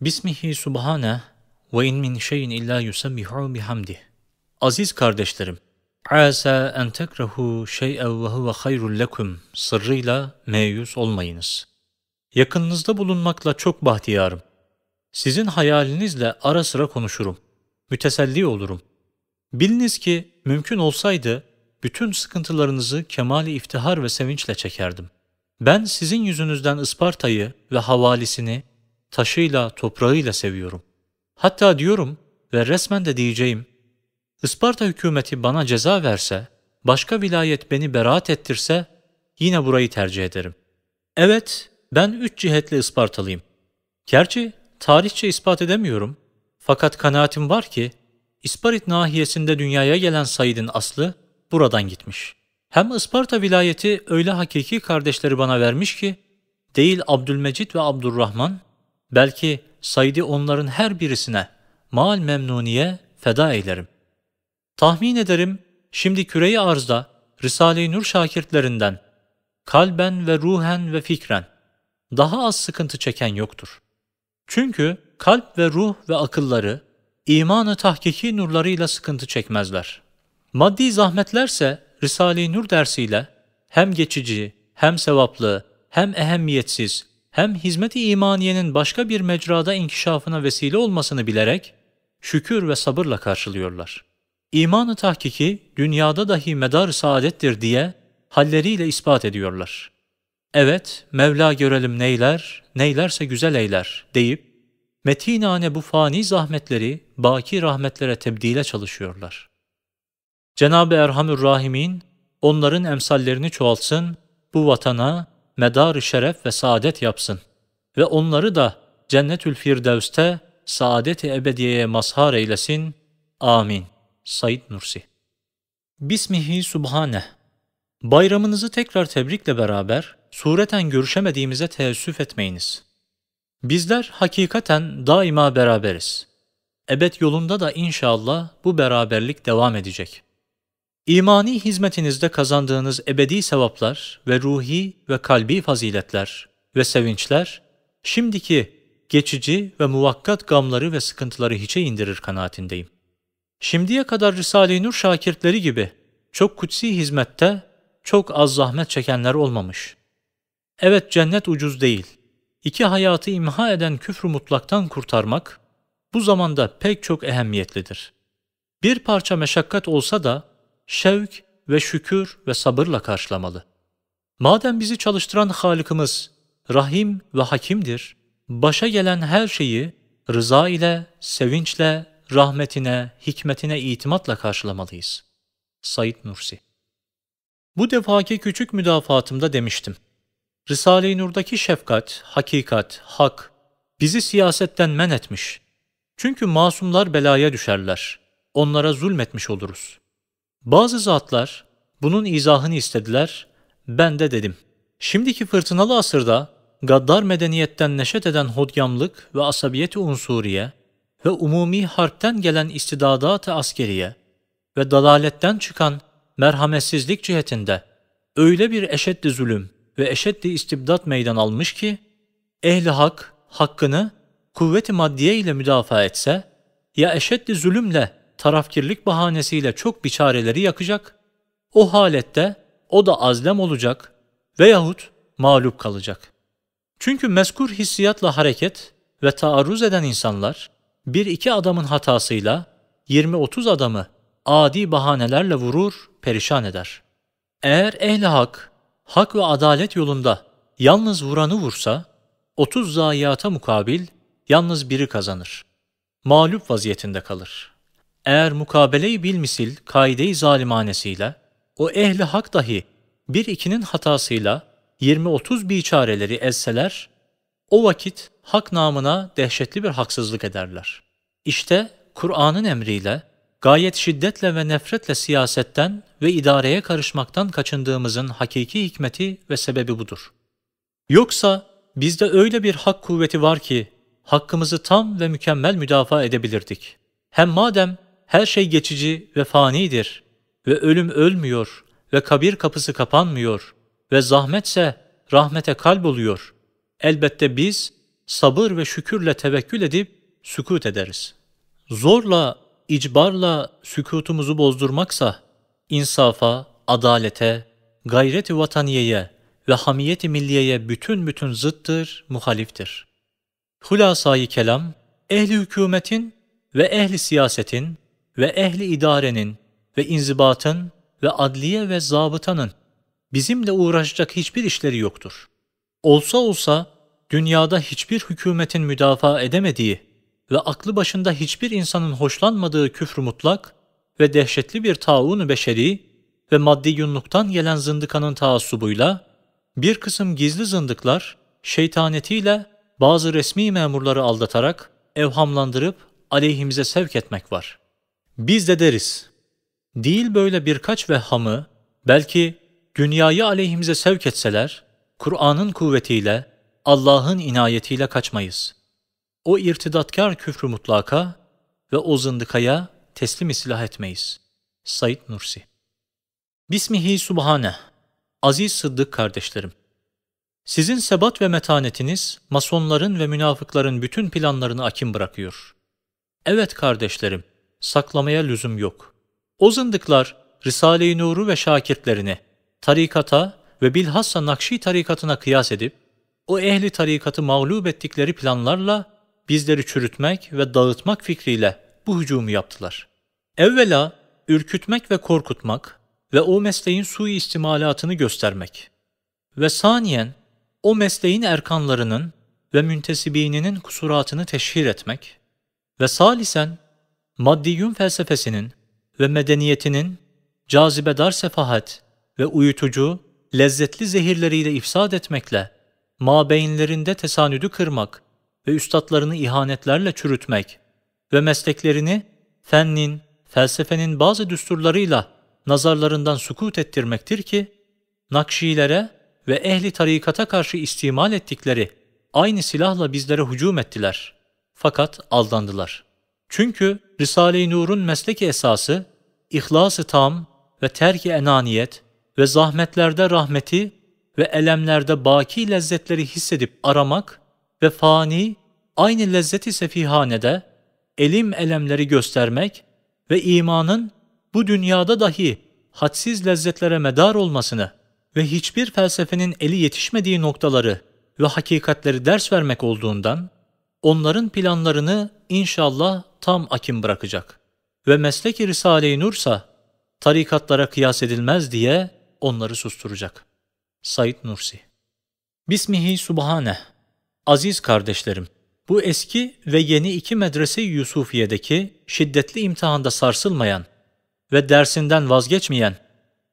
Bismihi subhane ve in min şeyin illa yusabbihu bihamdih. Aziz kardeşlerim, Asa en tekrehu şey'en ve huve hayrul lekum sırrıyla meyus olmayınız. Yakınınızda bulunmakla çok bahtiyarım. Sizin hayalinizle ara sıra konuşurum. Müteselli olurum. Biliniz ki mümkün olsaydı bütün sıkıntılarınızı kemali iftihar ve sevinçle çekerdim. Ben sizin yüzünüzden Isparta'yı ve havalisini taşıyla, toprağıyla seviyorum. Hatta diyorum ve resmen de diyeceğim, Isparta hükümeti bana ceza verse, başka vilayet beni beraat ettirse yine burayı tercih ederim. Evet, ben üç cihetle Ispartalıyım. Gerçi tarihçe ispat edemiyorum fakat kanaatim var ki İsparit nahiyesinde dünyaya gelen Said'in aslı buradan gitmiş. Hem Isparta vilayeti öyle hakiki kardeşleri bana vermiş ki değil Abdülmecit ve Abdurrahman Belki saydı onların her birisine mal memnuniye feda eylerim. Tahmin ederim şimdi küreyi arzda Risale-i Nur şakirtlerinden kalben ve ruhen ve fikren daha az sıkıntı çeken yoktur. Çünkü kalp ve ruh ve akılları imanı tahkiki nurlarıyla sıkıntı çekmezler. Maddi zahmetlerse Risale-i Nur dersiyle hem geçici, hem sevaplı, hem ehemmiyetsiz, hem hizmet-i imaniyenin başka bir mecrada inkişafına vesile olmasını bilerek şükür ve sabırla karşılıyorlar. İmanı tahkiki dünyada dahi medar saadettir diye halleriyle ispat ediyorlar. Evet, Mevla görelim neyler, neylerse güzel eyler deyip metinane bu fani zahmetleri baki rahmetlere tebdile çalışıyorlar. Cenab-ı Erhamür Rahimin onların emsallerini çoğaltsın, bu vatana, medar-ı şeref ve saadet yapsın ve onları da Cennetül Firdevs'te saadet-i ebediyeye mazhar eylesin. Amin. Said Nursi Bismihi Subhane Bayramınızı tekrar tebrikle beraber sureten görüşemediğimize teessüf etmeyiniz. Bizler hakikaten daima beraberiz. Ebed yolunda da inşallah bu beraberlik devam edecek. İmani hizmetinizde kazandığınız ebedi sevaplar ve ruhi ve kalbi faziletler ve sevinçler, şimdiki geçici ve muvakkat gamları ve sıkıntıları hiçe indirir kanaatindeyim. Şimdiye kadar Risale-i Nur şakirtleri gibi çok kutsi hizmette çok az zahmet çekenler olmamış. Evet cennet ucuz değil. İki hayatı imha eden küfrü mutlaktan kurtarmak bu zamanda pek çok ehemmiyetlidir. Bir parça meşakkat olsa da şevk ve şükür ve sabırla karşılamalı. Madem bizi çalıştıran Halık'ımız Rahim ve Hakim'dir, başa gelen her şeyi rıza ile, sevinçle, rahmetine, hikmetine itimatla karşılamalıyız. Said Nursi Bu defaki küçük müdafatımda demiştim. Risale-i Nur'daki şefkat, hakikat, hak bizi siyasetten men etmiş. Çünkü masumlar belaya düşerler. Onlara zulmetmiş oluruz. Bazı zatlar bunun izahını istediler, ben de dedim. Şimdiki fırtınalı asırda gaddar medeniyetten neşet eden hodgamlık ve asabiyeti unsuriye ve umumi harpten gelen istidadat-ı askeriye ve dalaletten çıkan merhametsizlik cihetinde öyle bir eşeddi zulüm ve eşeddi istibdat meydan almış ki, ehli hak hakkını kuvveti maddiye ile müdafaa etse, ya eşeddi zulümle tarafkirlik bahanesiyle çok biçareleri yakacak, o halette o da azlem olacak veyahut mağlup kalacak. Çünkü meskur hissiyatla hareket ve taarruz eden insanlar, bir iki adamın hatasıyla 20-30 adamı adi bahanelerle vurur, perişan eder. Eğer ehli hak, hak ve adalet yolunda yalnız vuranı vursa, 30 zayiata mukabil yalnız biri kazanır. Mağlup vaziyetinde kalır.'' Eğer mukabeleyi bilmisil kaide-i zalimanesiyle o ehli hak dahi bir ikinin hatasıyla 20-30 biçareleri ezseler, o vakit hak namına dehşetli bir haksızlık ederler. İşte Kur'an'ın emriyle, gayet şiddetle ve nefretle siyasetten ve idareye karışmaktan kaçındığımızın hakiki hikmeti ve sebebi budur. Yoksa bizde öyle bir hak kuvveti var ki, hakkımızı tam ve mükemmel müdafaa edebilirdik. Hem madem her şey geçici ve fanidir ve ölüm ölmüyor ve kabir kapısı kapanmıyor ve zahmetse rahmete kalb oluyor. Elbette biz sabır ve şükürle tevekkül edip sükut ederiz. Zorla, icbarla sükutumuzu bozdurmaksa insafa, adalete, gayreti vataniyeye ve hamiyeti milliyeye bütün bütün zıttır, muhaliftir. Hulasayı kelam, ehli hükümetin ve ehli siyasetin ve ehli idarenin ve inzibatın ve adliye ve zabıtanın bizimle uğraşacak hiçbir işleri yoktur. Olsa olsa dünyada hiçbir hükümetin müdafaa edemediği ve aklı başında hiçbir insanın hoşlanmadığı küfrü mutlak ve dehşetli bir taun beşeri ve maddi yunluktan gelen zındıkanın taassubuyla bir kısım gizli zındıklar şeytanetiyle bazı resmi memurları aldatarak evhamlandırıp aleyhimize sevk etmek var.'' Biz de deriz. Değil böyle birkaç vehhamı, belki dünyayı aleyhimize sevk etseler, Kur'an'ın kuvvetiyle, Allah'ın inayetiyle kaçmayız. O irtidatkar küfrü mutlaka ve o zındıkaya teslim silah etmeyiz. Said Nursi Bismihi Subhaneh Aziz Sıddık kardeşlerim, sizin sebat ve metanetiniz masonların ve münafıkların bütün planlarını akim bırakıyor. Evet kardeşlerim, saklamaya lüzum yok. O zındıklar Risale-i Nur'u ve şakirtlerini tarikata ve bilhassa Nakşi tarikatına kıyas edip o ehli tarikatı mağlup ettikleri planlarla bizleri çürütmek ve dağıtmak fikriyle bu hücumu yaptılar. Evvela ürkütmek ve korkutmak ve o mesleğin istimalatını göstermek ve saniyen o mesleğin erkanlarının ve müntesibininin kusuratını teşhir etmek ve salisen maddiyun felsefesinin ve medeniyetinin cazibedar sefahat ve uyutucu, lezzetli zehirleriyle ifsad etmekle, mabeynlerinde tesanüdü kırmak ve üstadlarını ihanetlerle çürütmek ve mesleklerini fennin, felsefenin bazı düsturlarıyla nazarlarından sukut ettirmektir ki, Nakşilere ve ehli tarikata karşı istimal ettikleri aynı silahla bizlere hücum ettiler. Fakat aldandılar. Çünkü Risale-i Nur'un mesleki esası, ihlas-ı tam ve terk-i enaniyet ve zahmetlerde rahmeti ve elemlerde baki lezzetleri hissedip aramak ve fani, aynı lezzeti sefihanede, elim elemleri göstermek ve imanın bu dünyada dahi hadsiz lezzetlere medar olmasını ve hiçbir felsefenin eli yetişmediği noktaları ve hakikatleri ders vermek olduğundan, onların planlarını inşallah tam akim bırakacak. Ve mesleki Risale-i Nursa tarikatlara kıyas edilmez diye onları susturacak. Said Nursi Bismihi Subhaneh Aziz kardeşlerim, bu eski ve yeni iki medrese Yusufiye'deki şiddetli imtihanda sarsılmayan ve dersinden vazgeçmeyen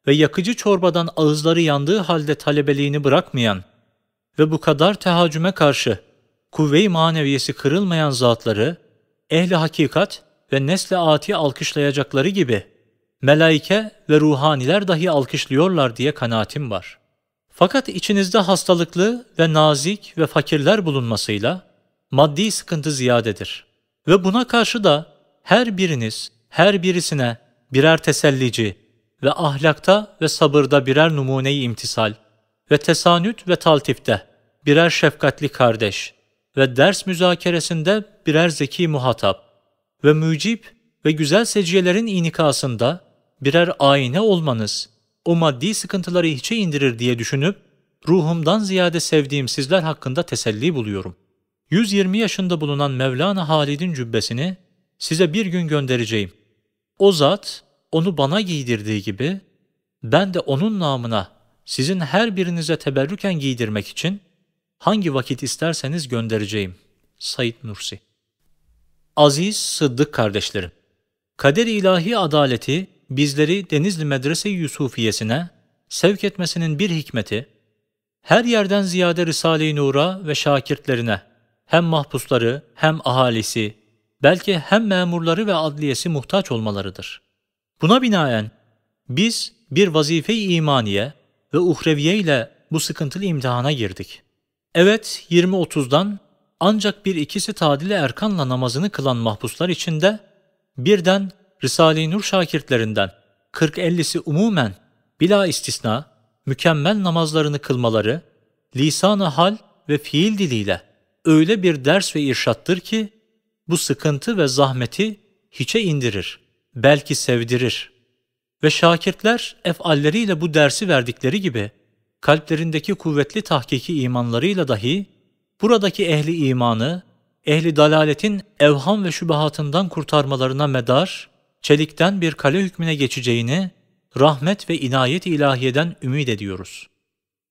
ve yakıcı çorbadan ağızları yandığı halde talebeliğini bırakmayan ve bu kadar tehacüme karşı kuvve-i maneviyesi kırılmayan zatları ehli hakikat ve nesle ati alkışlayacakları gibi melaike ve ruhaniler dahi alkışlıyorlar diye kanaatim var. Fakat içinizde hastalıklı ve nazik ve fakirler bulunmasıyla maddi sıkıntı ziyadedir. Ve buna karşı da her biriniz, her birisine birer tesellici ve ahlakta ve sabırda birer numuneyi imtisal ve tesanüt ve taltifte birer şefkatli kardeş.'' ve ders müzakeresinde birer zeki muhatap ve mücip ve güzel seciyelerin inikasında birer ayine olmanız o maddi sıkıntıları hiçe indirir diye düşünüp ruhumdan ziyade sevdiğim sizler hakkında teselli buluyorum. 120 yaşında bulunan Mevlana Halid'in cübbesini size bir gün göndereceğim. O zat onu bana giydirdiği gibi ben de onun namına sizin her birinize teberrüken giydirmek için Hangi vakit isterseniz göndereceğim. Said Nursi Aziz Sıddık kardeşlerim, kader ilahi adaleti bizleri Denizli Medrese Yusufiyesine sevk etmesinin bir hikmeti, her yerden ziyade Risale-i Nur'a ve şakirtlerine hem mahpusları hem ahalisi, belki hem memurları ve adliyesi muhtaç olmalarıdır. Buna binaen biz bir vazife-i imaniye ve uhreviye ile bu sıkıntılı imtihana girdik.'' Evet 20-30'dan ancak bir ikisi Tadile Erkan'la namazını kılan mahpuslar içinde birden Risale-i Nur şakirtlerinden 40-50'si umumen bila istisna mükemmel namazlarını kılmaları lisan-ı hal ve fiil diliyle öyle bir ders ve irşattır ki bu sıkıntı ve zahmeti hiçe indirir, belki sevdirir. Ve şakirtler efalleriyle bu dersi verdikleri gibi kalplerindeki kuvvetli tahkiki imanlarıyla dahi buradaki ehli imanı, ehli dalaletin evham ve şübahatından kurtarmalarına medar, çelikten bir kale hükmüne geçeceğini rahmet ve inayet ilahiyeden ümit ediyoruz.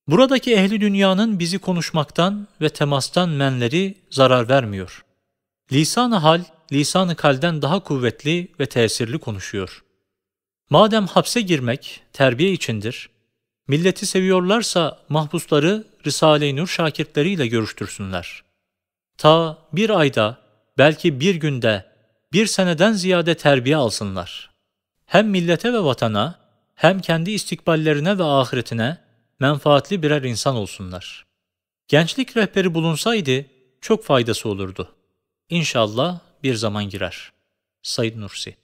Buradaki ehli dünyanın bizi konuşmaktan ve temastan menleri zarar vermiyor. Lisan-ı hal, lisan-ı kalden daha kuvvetli ve tesirli konuşuyor. Madem hapse girmek terbiye içindir, Milleti seviyorlarsa mahpusları Risale-i Nur şakirtleriyle görüştürsünler. Ta bir ayda, belki bir günde, bir seneden ziyade terbiye alsınlar. Hem millete ve vatana, hem kendi istikballerine ve ahiretine menfaatli birer insan olsunlar. Gençlik rehberi bulunsaydı çok faydası olurdu. İnşallah bir zaman girer. Said Nursi